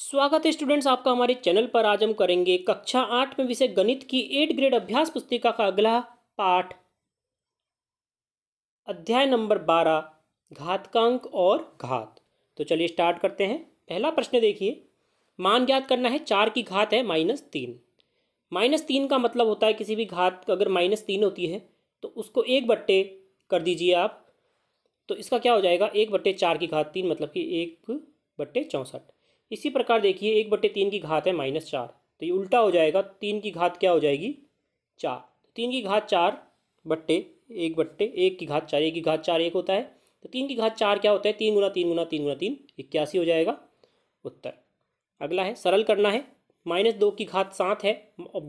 स्वागत है स्टूडेंट्स आपका हमारे चैनल पर आज हम करेंगे कक्षा आठ में विषय गणित की एट ग्रेड अभ्यास पुस्तिका का अगला पाठ अध्याय नंबर बारह घातकांक और घात तो चलिए स्टार्ट करते हैं पहला प्रश्न देखिए मान ज्ञात करना है चार की घात है माइनस तीन माइनस तीन का मतलब होता है किसी भी घात अगर माइनस तीन होती है तो उसको एक बट्टे कर दीजिए आप तो इसका क्या हो जाएगा एक बट्टे चार की घात तीन मतलब कि एक बट्टे चौंसठ इसी प्रकार देखिए एक बटे तीन की घात है माइनस चार तो ये उल्टा हो जाएगा तीन की घात क्या हो जाएगी चार तो तीन की घात चार बट्टे एक बट्टे एक की घात चार एक की घात चार एक होता है तो तीन की घात चार क्या होता है तीन गुना तीन गुना तीन गुना तीन इक्यासी हो जाएगा उत्तर अगला है सरल करना है माइनस दो की घात सात है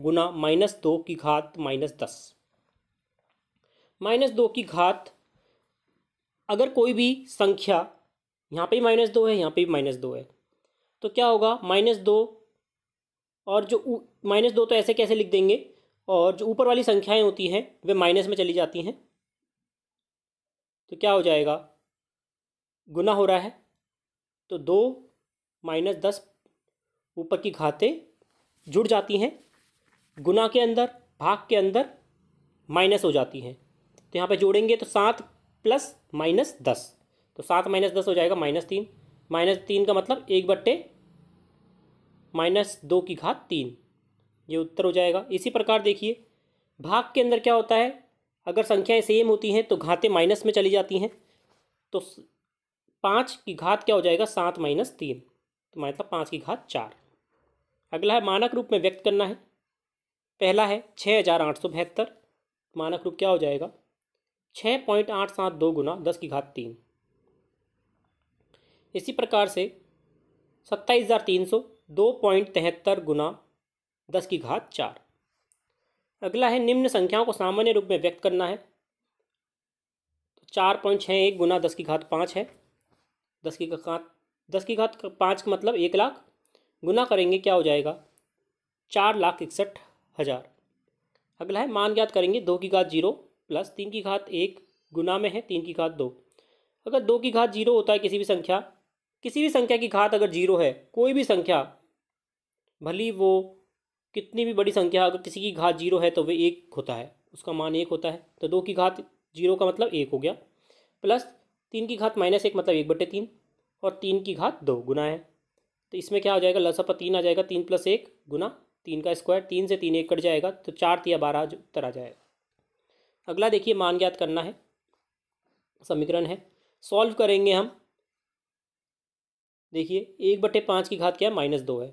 गुना माइनस दो की घात माइनस दस माइनस दो की घात अगर कोई भी संख्या यहाँ पे माइनस दो है यहाँ पे भी माइनस दो है तो क्या होगा माइनस दो और जो माइनस दो तो ऐसे कैसे लिख देंगे और जो ऊपर वाली संख्याएं होती हैं वे माइनस में चली जाती हैं तो क्या हो जाएगा गुना हो रहा है तो दो माइनस दस ऊपर की घाते जुड़ जाती हैं गुना के अंदर भाग के अंदर माइनस हो जाती हैं तो यहाँ पे जोड़ेंगे तो सात प्लस माइनस दस तो सात माइनस दस हो जाएगा माइनस तीन माइनस तीन का मतलब एक बट्टे माइनस दो की घात तीन ये उत्तर हो जाएगा इसी प्रकार देखिए भाग के अंदर क्या होता है अगर संख्याएं सेम होती हैं तो घातें माइनस में चली जाती हैं तो पाँच की घात क्या हो जाएगा सात माइनस तीन तो मतलब पाँच की घात चार अगला है मानक रूप में व्यक्त करना है पहला है छः हज़ार आठ सौ बहत्तर मानक रूप क्या हो जाएगा छः पॉइंट आठ सात दो गुना दस की घात तीन इसी प्रकार से सत्ताईस हज़ार तीन सौ दो पॉइंट तिहत्तर गुना दस की घात चार अगला है निम्न संख्याओं को सामान्य रूप में व्यक्त करना है तो चार पॉइंट छः एक गुना दस की घात पाँच है दस की घात दस की घात पाँच का मतलब एक लाख गुना करेंगे क्या हो जाएगा चार लाख इकसठ हज़ार अगला है मान ज्ञात करेंगे दो की घात जीरो प्लस तीन की घात एक गुना में है तीन की घात दो अगर दो की घात जीरो होता है किसी भी संख्या किसी भी संख्या की घात अगर जीरो है कोई भी संख्या भली वो कितनी भी बड़ी संख्या अगर किसी की घात जीरो है तो वे एक होता है उसका मान एक होता है तो दो की घात जीरो का मतलब एक हो गया प्लस तीन की घात माइनस एक मतलब एक बटे तीन और तीन की घात दो गुना है तो इसमें क्या हो जाएगा लसपा तीन आ जाएगा तीन प्लस एक गुना तीन का स्क्वायर तीन से तीन एक कट जाएगा तो चार या बारह उत्तर आ जाएगा अगला देखिए मान ज्ञात करना है समीकरण है सॉल्व करेंगे हम देखिए एक बटे पाँच की घात क्या है माइनस दो है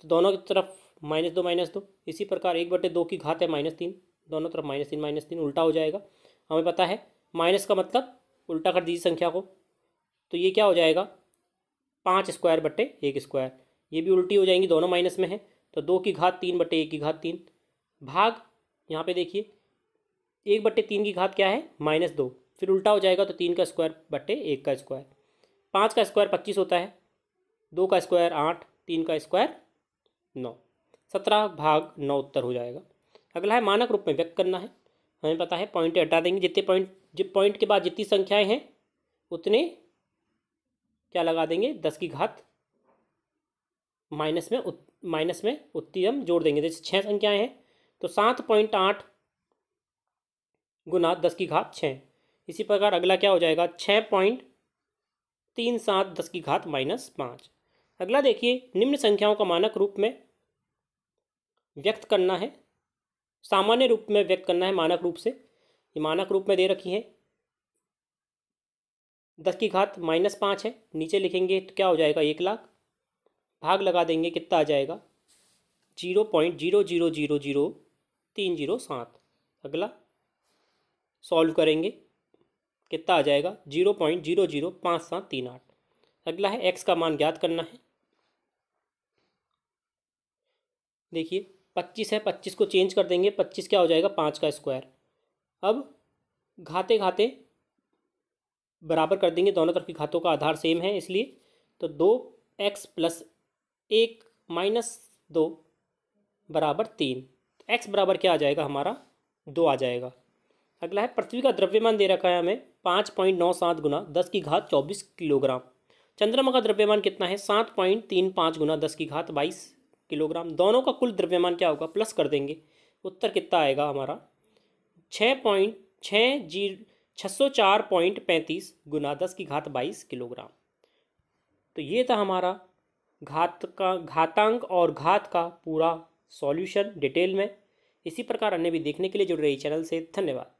तो दोनों की तरफ माइनस दो माइनस दो इसी प्रकार एक बटे दो की घात है माइनस तीन दोनों तरफ माइनस तीन माइनस तीन उल्टा हो जाएगा हमें पता है माइनस का मतलब उल्टा कर दीजिए संख्या को तो ये क्या हो जाएगा पाँच स्क्वायर बटे एक स्क्वायर ये भी उल्टी हो जाएंगी दोनों माइनस में है तो दो की घात तीन बटे एक की घात तीन भाग यहाँ पे देखिए एक बटे तीन की घात क्या है माइनस दो फिर उल्टा हो जाएगा तो तीन का स्क्वायर बटे एक का स्क्वायर पाँच का स्क्वायर पच्चीस होता है दो का स्क्वायर आठ तीन का स्क्वायर नौ सत्रह भाग नौ उत्तर हो जाएगा अगला है मानक रूप में व्यक्त करना है हमें पता है पॉइंट हटा देंगे जितने पॉइंट जिस पॉइंट के बाद जितनी संख्याएं हैं उतने क्या लगा देंगे दस की घात माइनस में उत, माइनस में उत्ती हम जोड़ देंगे जैसे छः संख्याएं हैं तो सात पॉइंट आठ गुना दस की घात छः इसी प्रकार अगला क्या हो जाएगा छः पॉइंट तीन सात दस की घात माइनस पाँच अगला देखिए निम्न संख्याओं का मानक रूप में व्यक्त करना है सामान्य रूप में व्यक्त करना है मानक रूप से ये मानक रूप में दे रखी है दस की घात माइनस पाँच है नीचे लिखेंगे तो क्या हो जाएगा एक लाख भाग लगा देंगे कितना आ जाएगा zero point zero zero zero zero तीन जीरो सात अगला सॉल्व करेंगे कितना आ जाएगा जीरो पॉइंट जीरो जीरो पाँच सात तीन आठ अगला है एक्स का मान ज्ञात करना है देखिए पच्चीस है पच्चीस को चेंज कर देंगे पच्चीस क्या हो जाएगा पाँच का स्क्वायर अब घाते घाते बराबर कर देंगे दोनों तरफ की घातों का आधार सेम है इसलिए तो दो एक्स प्लस एक माइनस दो बराबर तीन एक्स तो बराबर क्या आ जाएगा हमारा दो आ जाएगा अगला है पृथ्वी का द्रव्यमान दे रखा है हमें पाँच पॉइंट नौ सात गुना दस की घात चौबीस किलोग्राम चंद्रमा का द्रव्यमान कितना है सात पॉइंट तीन पाँच गुना दस की घात बाईस किलोग्राम दोनों का कुल द्रव्यमान क्या होगा प्लस कर देंगे उत्तर कितना आएगा हमारा छः पॉइंट छः जी छः सौ चार पॉइंट पैंतीस गुना दस की घात बाईस किलोग्राम तो ये था हमारा घात का घातांक और घात का पूरा सॉल्यूशन डिटेल में इसी प्रकार अन्य भी देखने के लिए जुड़ रही चैनल से धन्यवाद